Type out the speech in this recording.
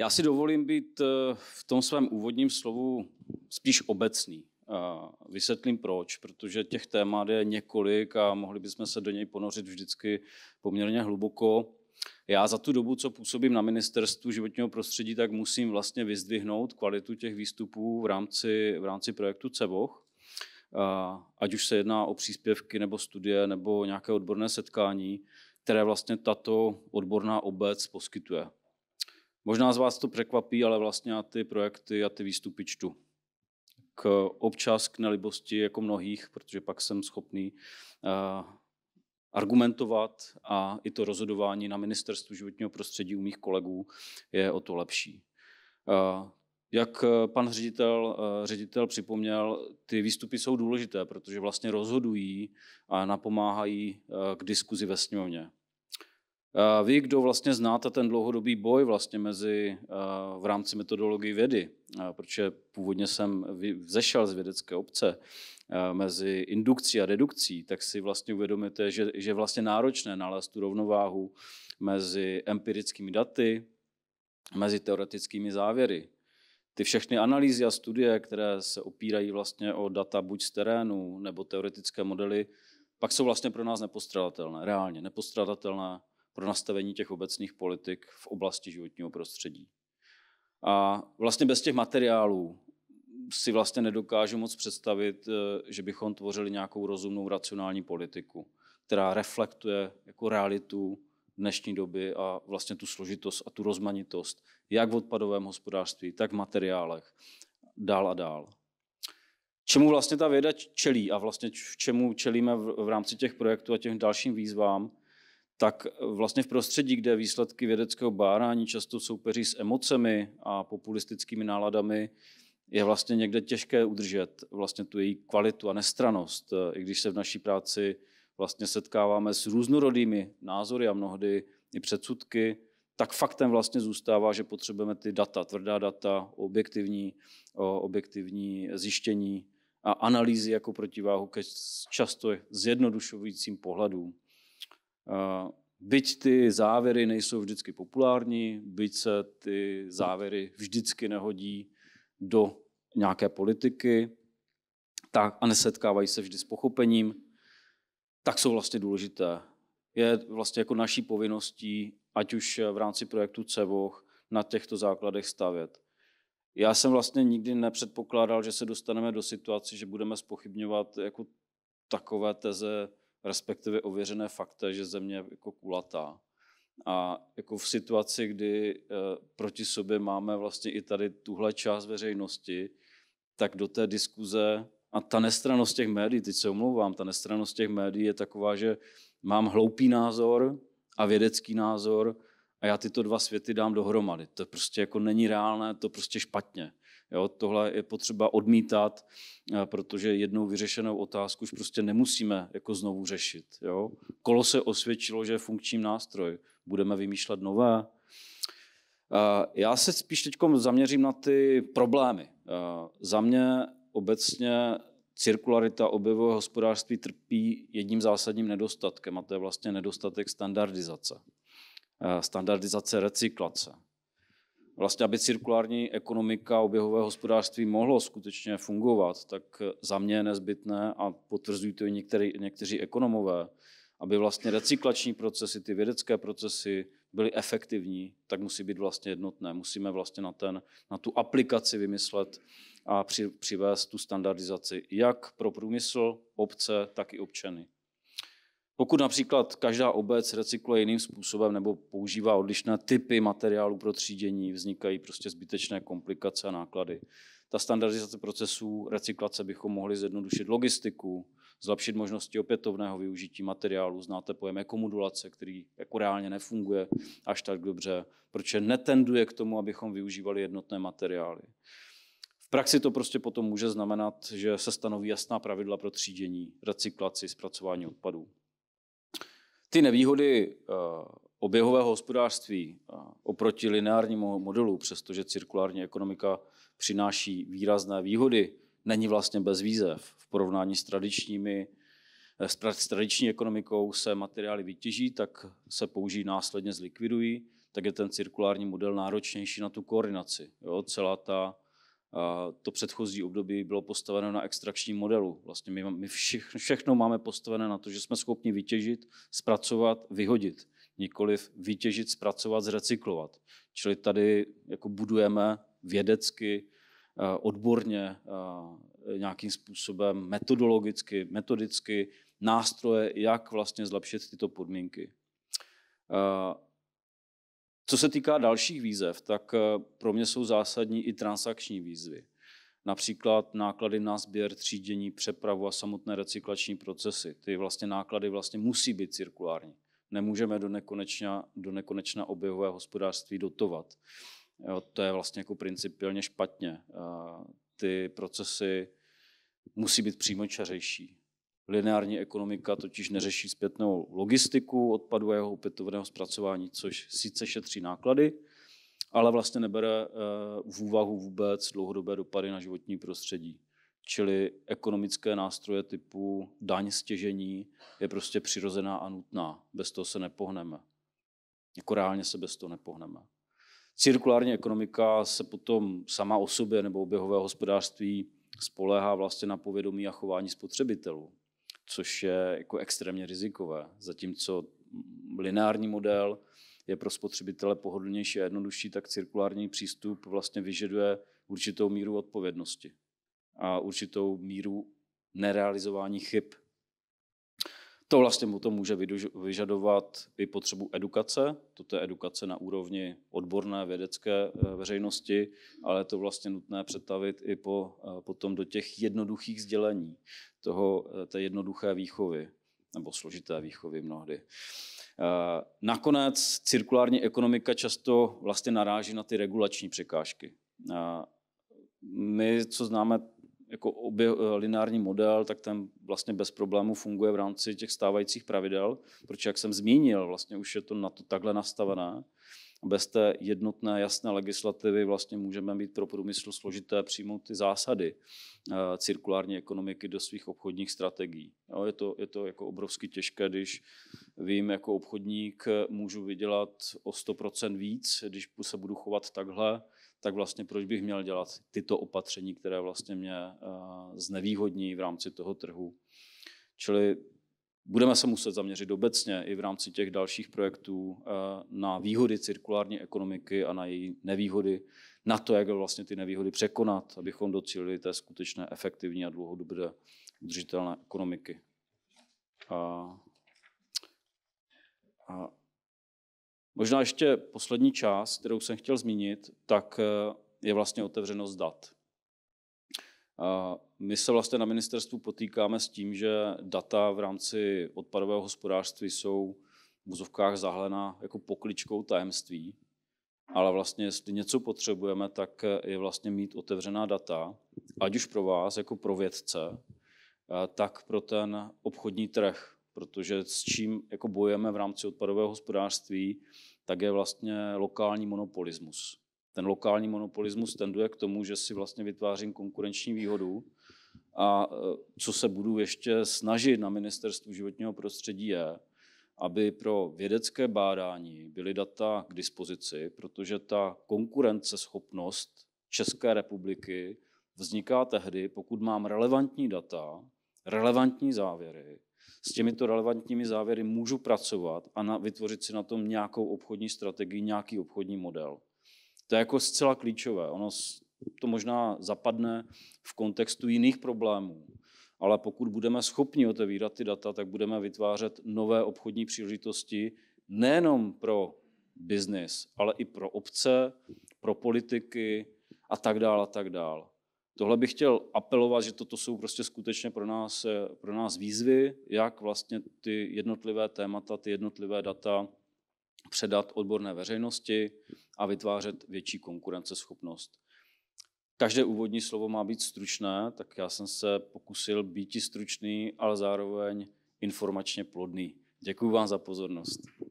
Já si dovolím být eh, v tom svém úvodním slovu spíš obecný. Vysvětlím proč, protože těch témat je několik a mohli bychom se do něj ponořit vždycky poměrně hluboko. Já za tu dobu, co působím na ministerstvu životního prostředí, tak musím vlastně vyzdvihnout kvalitu těch výstupů v rámci, v rámci projektu CEVOH. Ať už se jedná o příspěvky nebo studie nebo nějaké odborné setkání, které vlastně tato odborná obec poskytuje. Možná z vás to překvapí, ale vlastně já ty projekty a ty výstupy čtu. K občas k nelibosti jako mnohých, protože pak jsem schopný eh, argumentovat a i to rozhodování na ministerstvu životního prostředí u mých kolegů je o to lepší. Eh, jak pan ředitel, eh, ředitel připomněl, ty výstupy jsou důležité, protože vlastně rozhodují a napomáhají k diskuzi ve sněmovně. Vy, kdo vlastně znáte ten dlouhodobý boj vlastně mezi, v rámci metodologie vědy, protože původně jsem vzešel z vědecké obce, mezi indukcí a dedukcí, tak si vlastně uvědomíte, že, že je vlastně náročné nalézt tu rovnováhu mezi empirickými daty, mezi teoretickými závěry. Ty všechny analýzy a studie, které se opírají vlastně o data buď z terénu nebo teoretické modely, pak jsou vlastně pro nás nepostradatelné, reálně nepostradatelné pro nastavení těch obecných politik v oblasti životního prostředí. A vlastně bez těch materiálů si vlastně nedokážu moc představit, eh, že bychom tvořili nějakou rozumnou racionální politiku, která reflektuje jako realitu dnešní doby a vlastně tu složitost a tu rozmanitost, jak v odpadovém hospodářství, tak v materiálech, dál a dál. Čemu vlastně ta věda čelí a vlastně čemu čelíme v rámci těch projektů a těch dalším výzvám, tak eh, vlastně v prostředí, kde výsledky vědeckého bárání často soupeří s emocemi a populistickými náladami, je vlastně někde těžké udržet vlastně tu její kvalitu a nestranost, eh, i když se v naší práci vlastně setkáváme s různorodými názory a mnohdy i předsudky, tak faktem vlastně zůstává, že potřebujeme ty data, tvrdá data, objektivní, objektivní zjištění a analýzy jako protiváhu ke často zjednodušujícím pohledům. Eh, byť ty závěry nejsou vždycky populární, byť se ty závěry vždycky nehodí do nějaké politiky tak, a nesetkávají se vždy s pochopením, tak jsou vlastně důležité. Je vlastně jako naší povinností, ať už v rámci projektu CEVOH, na těchto základech stavět. Já jsem vlastně nikdy nepředpokládal, že se dostaneme do situace, že budeme spochybňovat jako takové teze respektive ověřené fakta, že země je jako kulatá. A jako v situaci, kdy eh, proti sobě máme vlastně i tady tuhle část veřejnosti, tak do té diskuze a ta nestranost těch médií, teď se omlouvám, ta nestranost těch médií je taková, že mám hloupý názor a vědecký názor a já tyto dva světy dám dohromady. To prostě jako není reálné, to prostě špatně. Jo, tohle je potřeba odmítat, eh, protože jednou vyřešenou otázku už prostě nemusíme jako znovu řešit. Jo. Kolo se osvědčilo, že je funkční nástroj. Budeme vymýšlet nové. Eh, já se spíš teď zaměřím na ty problémy. Eh, za mě obecně cirkularita objevového hospodářství trpí jedním zásadním nedostatkem a to je vlastně nedostatek standardizace. Standardizace recyklace vlastně, aby cirkulární ekonomika oběhového hospodářství mohlo skutečně fungovat, tak za mě je nezbytné, a potvrzují to i některý, někteří ekonomové, aby vlastně recyklační procesy, ty vědecké procesy byly efektivní, tak musí být vlastně jednotné. Musíme vlastně na, ten, na tu aplikaci vymyslet a při, přivést tu standardizaci jak pro průmysl, obce, tak i občany. Pokud například každá obec recykluje jiným způsobem nebo používá odlišné typy materiálů pro třídění, vznikají prostě zbytečné komplikace a náklady. Ta standardizace procesů recyklace bychom mohli zjednodušit logistiku, zlepšit možnosti opětovného využití materiálu. Znáte pojem ekomodulace, který jako reálně nefunguje až tak dobře, proč netenduje k tomu, abychom využívali jednotné materiály. V praxi to prostě potom může znamenat, že se stanoví jasná pravidla pro třídění, recyklaci, zpracování odpadů. Ty nevýhody eh, oběhového hospodářství eh, oproti lineárnímu modelu, přestože cirkulární ekonomika přináší výrazné výhody, není vlastně bez výzev. V porovnání s tradičními eh, s tradiční ekonomikou se materiály vytěží, tak se použijí následně zlikvidují, tak je ten cirkulární model náročnější na tu koordinaci. Jo? Celá ta to předchozí období bylo postaveno na extrakčním modelu. Vlastně my, my všechno, všechno máme postavené na to, že jsme schopni vytěžit, zpracovat, vyhodit. Nikoliv vytěžit, zpracovat, zrecyklovat. Čili tady jako budujeme vědecky, eh, odborně, eh, nějakým způsobem metodologicky, metodicky nástroje, jak vlastně zlepšit tyto podmínky. Eh, co se týká dalších výzev, tak eh, pro mě jsou zásadní i transakční výzvy. Například náklady na sběr, třídění, přepravu a samotné recyklační procesy. Ty vlastně náklady vlastně musí být cirkulární. Nemůžeme do nekonečna, do nekonečna oběhové hospodářství dotovat. Jo, to je vlastně jako principiálně špatně. Eh, ty procesy musí být přímočařejší. Lineární ekonomika totiž neřeší zpětnou logistiku odpadu a jeho opětovného zpracování, což sice šetří náklady, ale vlastně nebere eh, v úvahu vůbec dlouhodobé dopady na životní prostředí. Čili ekonomické nástroje typu daň stěžení je prostě přirozená a nutná. Bez toho se nepohneme. Jako reálně se bez toho nepohneme. Cirkulární ekonomika se potom sama o sobě nebo oběhové hospodářství spolehá vlastně na povědomí a chování spotřebitelů což je jako extrémně rizikové. Zatímco lineární model je pro spotřebitele pohodlnější a jednodušší, tak cirkulární přístup vlastně vyžaduje určitou míru odpovědnosti a určitou míru nerealizování chyb to vlastně mu to může vyžadovat i potřebu edukace, toto je edukace na úrovni odborné vědecké eh, veřejnosti, ale je to vlastně nutné přetavit i po, eh, potom do těch jednoduchých sdělení, toho, eh, té jednoduché výchovy, nebo složité výchovy mnohdy. Nakonec cirkulární ekonomika často vlastně naráží na ty regulační překážky. My, co známe jako obě, eh, lineární model, tak ten vlastně bez problémů funguje v rámci těch stávajících pravidel, protože jak jsem zmínil, vlastně už je to na to takhle nastavené. Bez té jednotné, jasné legislativy vlastně můžeme mít pro průmysl složité přijmout ty zásady eh, cirkulární ekonomiky do svých obchodních strategií. Jo, je, to, je to jako obrovsky těžké, když vím, jako obchodník můžu vydělat o 100% víc, když se budu chovat takhle, tak vlastně proč bych měl dělat tyto opatření, které vlastně mě eh, znevýhodní v rámci toho trhu. Čili budeme se muset zaměřit obecně i v rámci těch dalších projektů eh, na výhody cirkulární ekonomiky a na její nevýhody, na to, jak vlastně ty nevýhody překonat, abychom docílili té skutečné efektivní a dlouhodobě udržitelné ekonomiky. A, a Možná ještě poslední část, kterou jsem chtěl zmínit, tak eh, je vlastně otevřenost dat. My se vlastně na ministerstvu potýkáme s tím, že data v rámci odpadového hospodářství jsou v muzovkách zahlena jako pokličkou tajemství, ale vlastně jestli něco potřebujeme, tak eh, je vlastně mít otevřená data, ať už pro vás jako pro vědce, eh, tak pro ten obchodní trh, protože s čím jako bojujeme v rámci odpadového hospodářství, tak je vlastně lokální monopolismus. Ten lokální monopolismus tenduje k tomu, že si vlastně vytvářím konkurenční výhodu a e, co se budu ještě snažit na ministerstvu životního prostředí je, aby pro vědecké bádání byly data k dispozici, protože ta konkurenceschopnost České republiky vzniká tehdy, pokud mám relevantní data, relevantní závěry s těmito relevantními závěry můžu pracovat a na, vytvořit si na tom nějakou obchodní strategii, nějaký obchodní model. To je jako zcela klíčové. Ono to možná zapadne v kontextu jiných problémů, ale pokud budeme schopni otevírat ty data, tak budeme vytvářet nové obchodní příležitosti nejenom pro biznis, ale i pro obce, pro politiky a tak dále a tak dále. Tohle bych chtěl apelovat, že toto jsou prostě skutečně pro nás, eh, pro nás výzvy, jak vlastně ty jednotlivé témata, ty jednotlivé data předat odborné veřejnosti a vytvářet větší konkurenceschopnost. Každé úvodní slovo má být stručné, tak já jsem se pokusil být stručný, ale zároveň informačně plodný. Děkuji vám za pozornost.